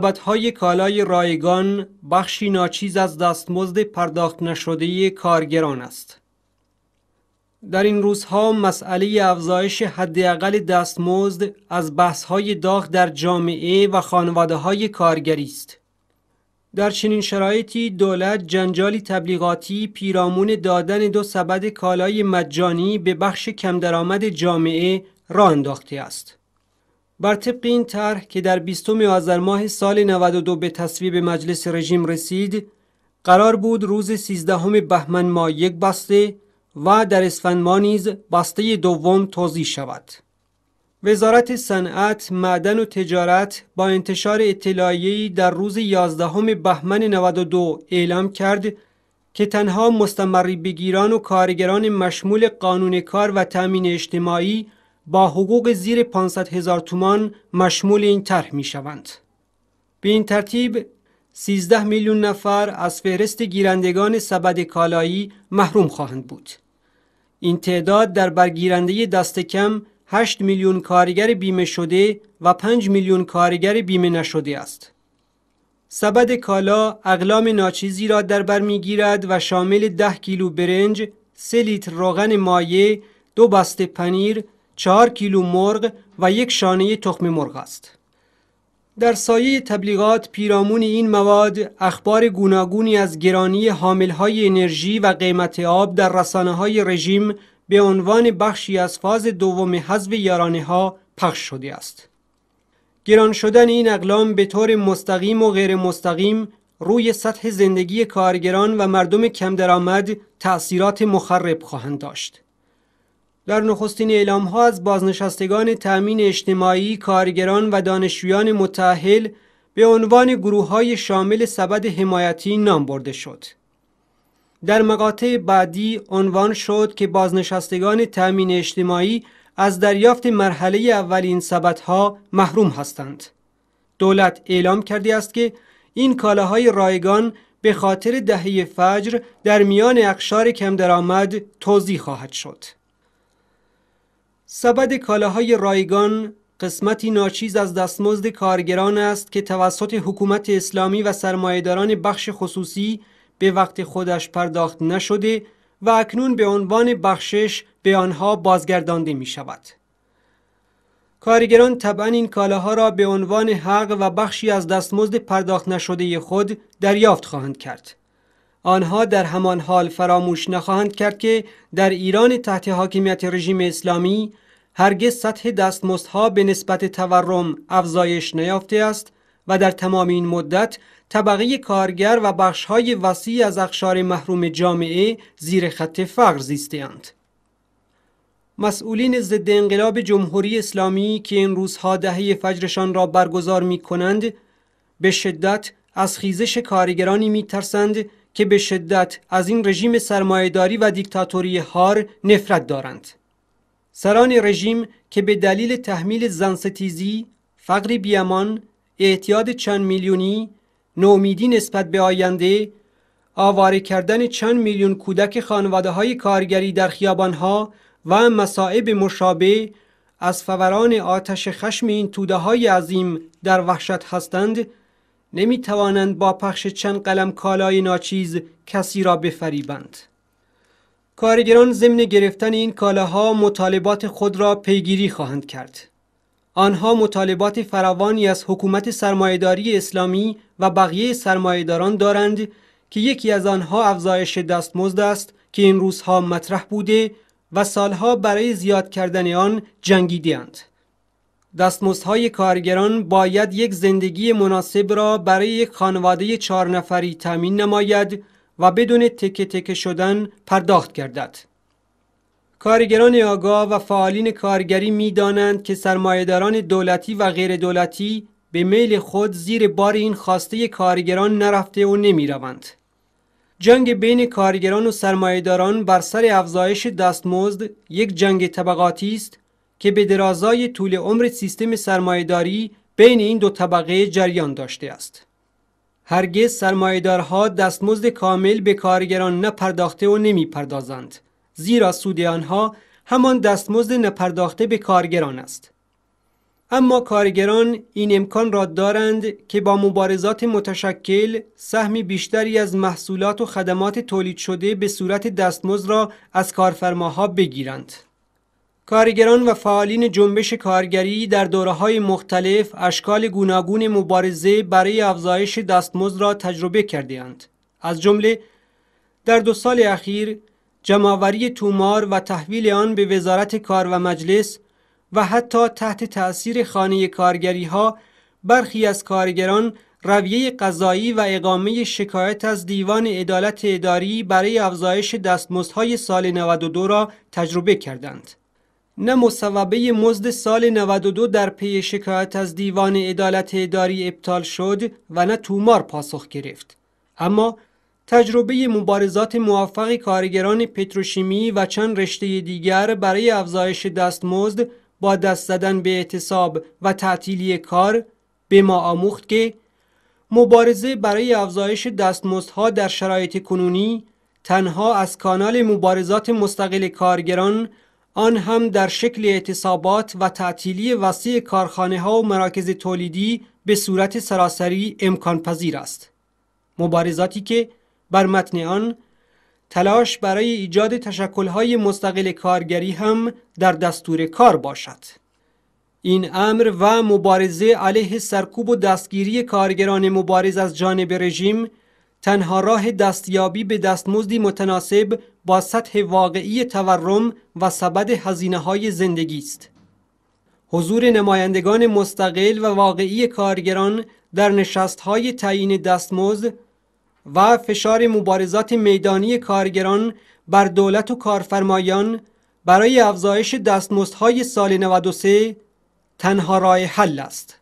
های کالای رایگان بخشی ناچیز از دستمزد پرداخت نشده کارگران است. در این روزها مسئله افزایش حداقل دستمزد از های داغ در جامعه و خانواده های کارگری است. در چنین شرایطی دولت جنجالی تبلیغاتی پیرامون دادن دو سبد کالای مجانی به بخش کمدرآمد جامعه را انداخته است. بر طبق این طرح که در 20 آذر ماه سال 92 به تصویب مجلس رژیم رسید قرار بود روز 13 بهمن ماه یک بسته و در اسفند ماه نیز بسته دوم توضیح شود وزارت صنعت، معدن و تجارت با انتشار اطلاعیه‌ای در روز 11 بهمن 92 اعلام کرد که تنها مستمری بگیران و کارگران مشمول قانون کار و تأمین اجتماعی با حقوق زیر 500 هزار تومان مشمول این طرح می شوند. به این ترتیب 13 میلیون نفر از فهرست گیرندگان سبد کالایی محروم خواهند بود. این تعداد در برگیرنده دست کم 8 میلیون کارگر بیمه شده و 5 میلیون کارگر بیمه نشده است. سبد کالا اقلام ناچیزی را در بر میگیرد و شامل 10 کیلو برنج، 3 لیتر روغن مایع، دو بسته پنیر، چهار کیلو مرغ و یک شانه تخم مرغ است. در سایه تبلیغات پیرامون این مواد اخبار گوناگونی از گرانی حاملهای انرژی و قیمت آب در رسانه های رژیم به عنوان بخشی از فاز دوم حذف یارانه ها پخش شده است. گران شدن این اقلام به طور مستقیم و غیر مستقیم روی سطح زندگی کارگران و مردم کم درآمد تأثیرات مخرب خواهند داشت. در نخستین اعلام ها از بازنشستگان تأمین اجتماعی، کارگران و دانشجویان متأهل به عنوان گروه های شامل سبد حمایتی نام برده شد. در مقاطع بعدی عنوان شد که بازنشستگان تأمین اجتماعی از دریافت مرحله اول این سبدها محروم هستند. دولت اعلام کرده است که این کالاهای رایگان به خاطر دهه فجر در میان اقشار کم درآمد توضیح خواهد شد. سبد کالاهای رایگان قسمتی ناچیز از دستمزد کارگران است که توسط حکومت اسلامی و سرمایهداران بخش خصوصی به وقت خودش پرداخت نشده و اکنون به عنوان بخشش به آنها بازگردانده می شود. کارگران طبعا این کالاها را به عنوان حق و بخشی از دستمزد پرداخت نشده خود دریافت خواهند کرد. آنها در همان حال فراموش نخواهند کرد که در ایران تحت حاکمیت رژیم اسلامی هرگز سطح دستمزدها به نسبت تورم افزایش نیافته است و در تمام این مدت طبقه کارگر و بخشهای وسیع از اخشار محروم جامعه زیر خط فقر زیستهاند. مسئولین ضد انقلاب جمهوری اسلامی که این روزها دهه فجرشان را برگزار می کنند به شدت از خیزش کارگرانی می ترسند که به شدت از این رژیم سرمایهداری و دیکتاتوری هار نفرت دارند. سران رژیم که به دلیل تحمیل زنستیزی، فقر بیامان، اعتیاد چند میلیونی، نومیدی نسبت به آینده، آواره کردن چند میلیون کودک خانواده های کارگری در خیابانها و مسائب مشابه از فوران آتش خشم این توده های عظیم در وحشت هستند نمی توانند با پخش چند قلم کالای ناچیز کسی را بفریبند. کارگران ضمن گرفتن این کالاها مطالبات خود را پیگیری خواهند کرد. آنها مطالبات فراوانی از حکومت سرمایهداری اسلامی و بقیه سرمایهداران دارند که یکی از آنها افزایش دستمزد است که این روزها مطرح بوده و سالها برای زیاد کردن آن جنگیدهاند. دستمزدهای کارگران باید یک زندگی مناسب را برای یک خانواده چهار نفری تامین نماید و بدون تکه تکه شدن پرداخت گردد. کارگران آگاه و فعالین کارگری می دانند که سرمایهداران دولتی و غیر دولتی به میل خود زیر بار این خواسته کارگران نرفته و نمی روند. جنگ بین کارگران و سرمایهداران بر سر افزایش دستمزد یک جنگ طبقاتی است که به درازای طول عمر سیستم سرمایهداری بین این دو طبقه جریان داشته است. هرگز سرمایهدارها دستمزد کامل به کارگران نپرداخته و نمیپردازند زیرا سود آنها همان دستمزد نپرداخته به کارگران است. اما کارگران این امکان را دارند که با مبارزات متشکل سهم بیشتری از محصولات و خدمات تولید شده به صورت دستمزد را از کارفرماها بگیرند. کارگران و فعالین جنبش کارگری در دوره های مختلف اشکال گوناگون مبارزه برای افزایش دستمزد را تجربه کرده اند. از جمله در دو سال اخیر جمعآوری تومار و تحویل آن به وزارت کار و مجلس و حتی تحت تأثیر خانه کارگری ها برخی از کارگران رویه قضایی و اقامه شکایت از دیوان عدالت اداری برای افزایش دستمزدهای سال 92 را تجربه کردند. نه مصوبه مزد سال 92 در پی شکایت از دیوان عدالت اداری ابطال شد و نه تومار پاسخ گرفت اما تجربه مبارزات موفق کارگران پتروشیمی و چند رشته دیگر برای افزایش دستمزد با دست زدن به اعتصاب و تعطیلی کار به ما آموخت که مبارزه برای افزایش دستمزدها در شرایط کنونی تنها از کانال مبارزات مستقل کارگران آن هم در شکل اعتصابات و تعطیلی وسیع کارخانه ها و مراکز تولیدی به صورت سراسری امکان پذیر است. مبارزاتی که بر متن آن تلاش برای ایجاد تشکلهای مستقل کارگری هم در دستور کار باشد. این امر و مبارزه علیه سرکوب و دستگیری کارگران مبارز از جانب رژیم تنها راه دستیابی به دستمزدی متناسب با سطح واقعی تورم و سبد هزینه های زندگی است. حضور نمایندگان مستقل و واقعی کارگران در نشست های تعیین دستمزد و فشار مبارزات میدانی کارگران بر دولت و کارفرمایان برای افزایش دستمزدهای سال 93 تنها راه حل است.